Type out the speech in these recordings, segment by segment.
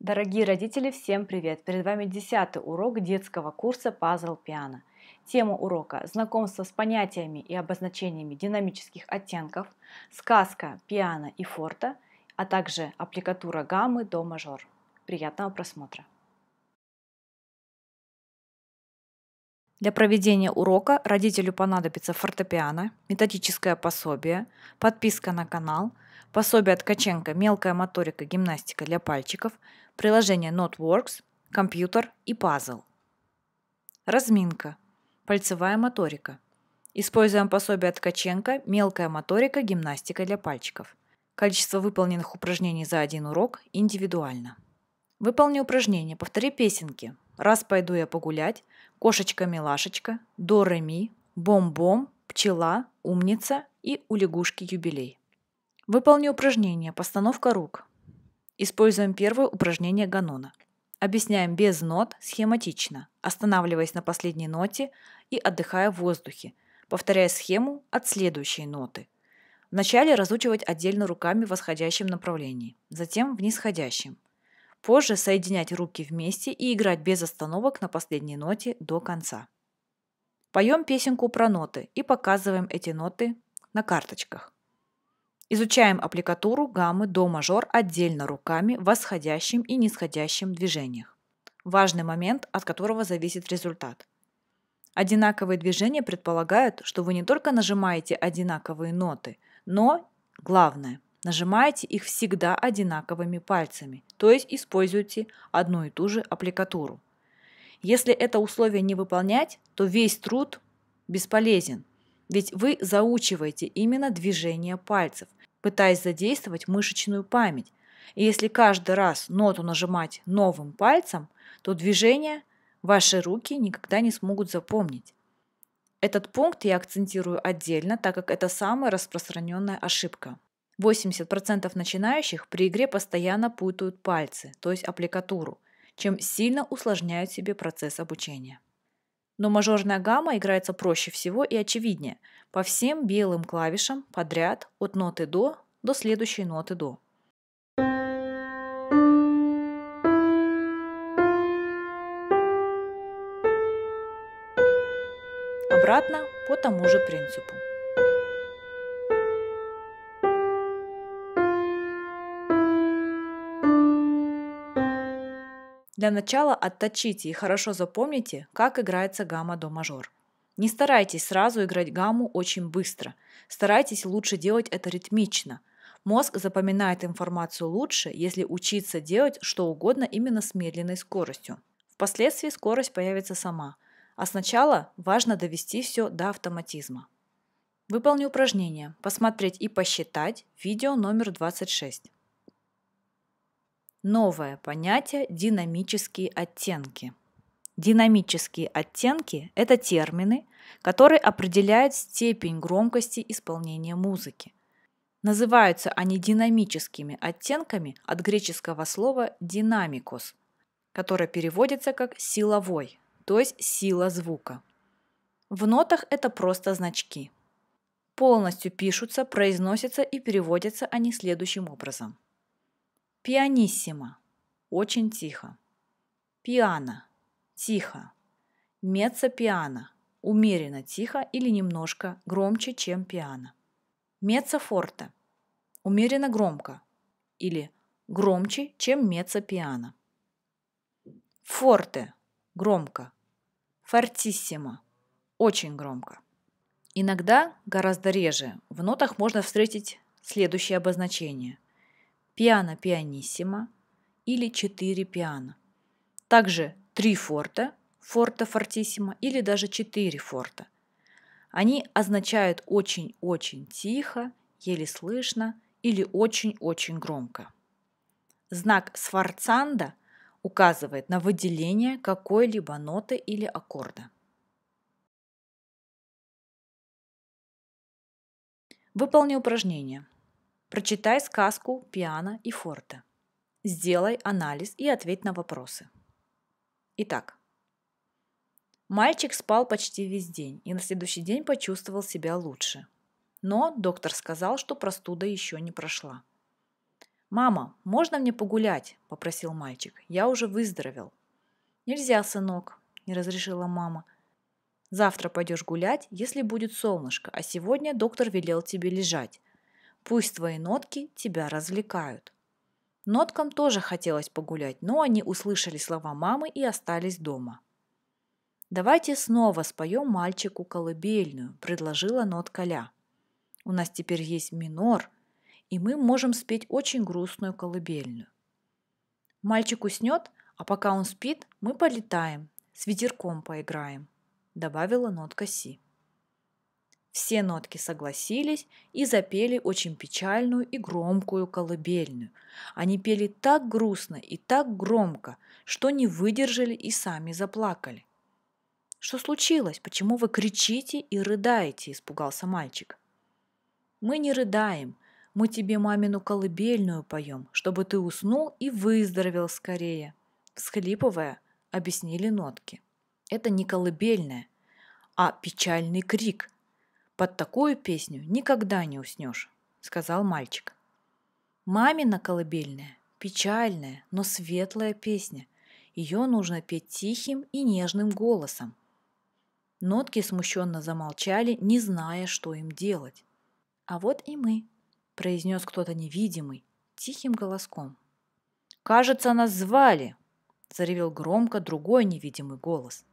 Дорогие родители, всем привет! Перед вами 10 урок детского курса «Пазл Пиано». Тема урока – знакомство с понятиями и обозначениями динамических оттенков, сказка, пиано и форта, а также аппликатура гаммы до мажор. Приятного просмотра! Для проведения урока родителю понадобится фортепиано, методическое пособие, подписка на канал, пособие от Каченко «Мелкая моторика, гимнастика для пальчиков», приложение NoteWorks, компьютер и пазл. Разминка. Пальцевая моторика. Используем пособие от Ткаченко «Мелкая моторика. Гимнастика для пальчиков». Количество выполненных упражнений за один урок индивидуально. Выполни упражнение, повтори песенки. «Раз пойду я погулять», «Кошечка-милашечка», «До-ре-ми», «Бом-бом», «Пчела», «Умница» и «У лягушки юбилей». Выполни упражнение «Постановка рук». Используем первое упражнение Ганона. Объясняем без нот схематично, останавливаясь на последней ноте и отдыхая в воздухе, повторяя схему от следующей ноты. Вначале разучивать отдельно руками в восходящем направлении, затем в нисходящем. Позже соединять руки вместе и играть без остановок на последней ноте до конца. Поем песенку про ноты и показываем эти ноты на карточках. Изучаем аппликатуру гаммы до мажор отдельно руками в восходящем и нисходящем движениях. Важный момент, от которого зависит результат. Одинаковые движения предполагают, что вы не только нажимаете одинаковые ноты, но, главное, нажимаете их всегда одинаковыми пальцами, то есть используете одну и ту же аппликатуру. Если это условие не выполнять, то весь труд бесполезен, ведь вы заучиваете именно движение пальцев, пытаясь задействовать мышечную память. И если каждый раз ноту нажимать новым пальцем, то движение ваши руки никогда не смогут запомнить. Этот пункт я акцентирую отдельно, так как это самая распространенная ошибка. 80% начинающих при игре постоянно путают пальцы, то есть аппликатуру, чем сильно усложняют себе процесс обучения но мажорная гамма играется проще всего и очевиднее по всем белым клавишам подряд от ноты до до следующей ноты до. Обратно по тому же принципу. Для начала отточите и хорошо запомните, как играется гамма до мажор. Не старайтесь сразу играть гамму очень быстро. Старайтесь лучше делать это ритмично. Мозг запоминает информацию лучше, если учиться делать что угодно именно с медленной скоростью. Впоследствии скорость появится сама, а сначала важно довести все до автоматизма. Выполни упражнение «Посмотреть и посчитать» видео номер 26 новое понятие динамические оттенки. Динамические оттенки – это термины, которые определяют степень громкости исполнения музыки. Называются они динамическими оттенками от греческого слова «динамикос», которое переводится как «силовой», то есть «сила звука». В нотах это просто значки. Полностью пишутся, произносятся и переводятся они следующим образом – Пианиссимо. Очень тихо. Пиано. Тихо. Меца пиано. Умеренно тихо или немножко громче, чем пиано. Меца форте. Умеренно громко или громче, чем меца пиано. Форте. Громко. Фортиссимо. Очень громко. Иногда, гораздо реже, в нотах можно встретить следующее обозначение – пиано пианиссимо или четыре пиано. Также три форта, форта фортиссимо или даже четыре форта. Они означают очень-очень тихо, еле слышно или очень-очень громко. Знак сфорцанда указывает на выделение какой-либо ноты или аккорда. Выполни упражнение. Прочитай сказку «Пиано и форте». Сделай анализ и ответь на вопросы. Итак, мальчик спал почти весь день и на следующий день почувствовал себя лучше. Но доктор сказал, что простуда еще не прошла. «Мама, можно мне погулять?» – попросил мальчик. «Я уже выздоровел». «Нельзя, сынок», – не разрешила мама. «Завтра пойдешь гулять, если будет солнышко, а сегодня доктор велел тебе лежать. Пусть твои нотки тебя развлекают. Ноткам тоже хотелось погулять, но они услышали слова мамы и остались дома. «Давайте снова споем мальчику колыбельную», – предложила нотка Ля. «У нас теперь есть минор, и мы можем спеть очень грустную колыбельную». «Мальчик уснет, а пока он спит, мы полетаем, с ветерком поиграем», – добавила нотка Си. Все нотки согласились и запели очень печальную и громкую колыбельную. Они пели так грустно и так громко, что не выдержали и сами заплакали. «Что случилось? Почему вы кричите и рыдаете?» – испугался мальчик. «Мы не рыдаем. Мы тебе мамину колыбельную поем, чтобы ты уснул и выздоровел скорее», – всхлипывая, объяснили нотки. «Это не колыбельная, а печальный крик – под такую песню никогда не уснешь, сказал мальчик. Мамина колыбельная, печальная, но светлая песня. Ее нужно петь тихим и нежным голосом. Нотки смущенно замолчали, не зная, что им делать. «А вот и мы», – произнес кто-то невидимый, тихим голоском. «Кажется, нас звали!» – заревел громко другой невидимый голос.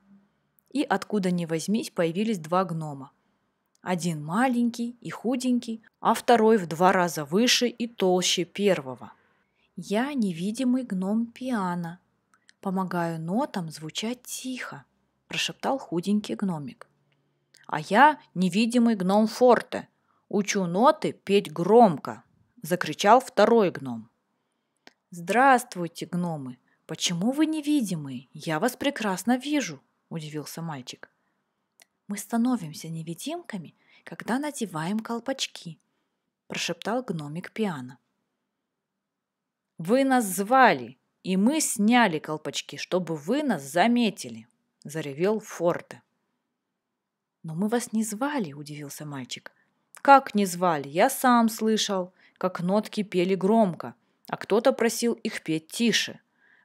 И откуда ни возьмись появились два гнома. Один маленький и худенький, а второй в два раза выше и толще первого. Я невидимый гном пиано. Помогаю нотам звучать тихо, прошептал худенький гномик. А я невидимый гном форте. Учу ноты петь громко, закричал второй гном. Здравствуйте, гномы. Почему вы невидимые? Я вас прекрасно вижу, удивился мальчик мы становимся невидимками, когда надеваем колпачки», – прошептал гномик пиано. «Вы нас звали, и мы сняли колпачки, чтобы вы нас заметили», – заревел Форте. «Но мы вас не звали», – удивился мальчик. «Как не звали? Я сам слышал, как нотки пели громко, а кто-то просил их петь тише.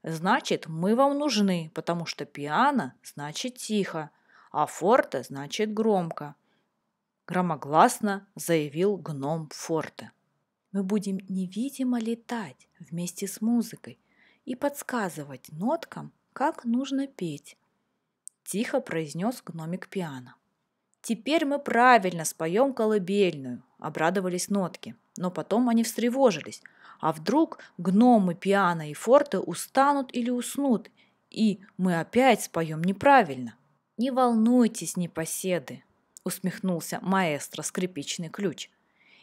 Значит, мы вам нужны, потому что пиано значит тихо, а форте значит громко. Громогласно заявил гном форте. Мы будем невидимо летать вместе с музыкой и подсказывать ноткам, как нужно петь. Тихо произнес гномик пиано. «Теперь мы правильно споем колыбельную», – обрадовались нотки. Но потом они встревожились. А вдруг гномы, пиано и форты устанут или уснут, и мы опять споем неправильно? «Не волнуйтесь, непоседы», — усмехнулся маэстро скрипичный ключ.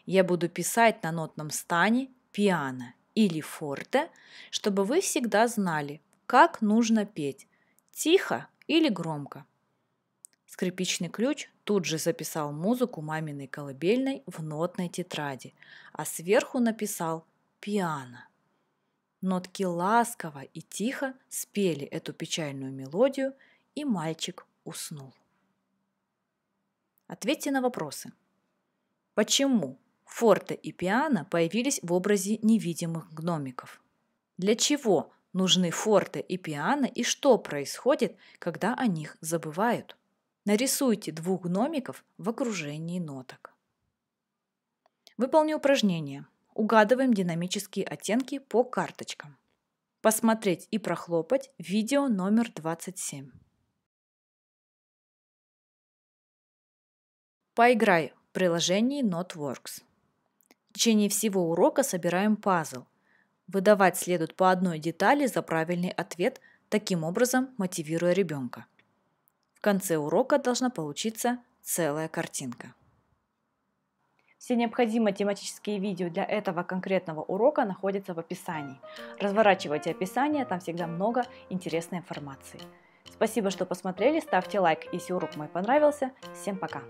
«Я буду писать на нотном стане пиано или форте, чтобы вы всегда знали, как нужно петь, тихо или громко». Скрипичный ключ тут же записал музыку маминой колыбельной в нотной тетради, а сверху написал «пиано». Нотки ласково и тихо спели эту печальную мелодию, и мальчик уснул. Ответьте на вопросы. Почему форте и пиано появились в образе невидимых гномиков? Для чего нужны форте и пиано и что происходит, когда о них забывают? Нарисуйте двух гномиков в окружении ноток. Выполни упражнение. Угадываем динамические оттенки по карточкам. Посмотреть и прохлопать видео номер 27. Поиграй в приложении NoteWorks. В течение всего урока собираем пазл. Выдавать следует по одной детали за правильный ответ, таким образом мотивируя ребенка. В конце урока должна получиться целая картинка. Все необходимые тематические видео для этого конкретного урока находятся в описании. Разворачивайте описание, там всегда много интересной информации. Спасибо, что посмотрели, ставьте лайк, если урок мой понравился. Всем пока!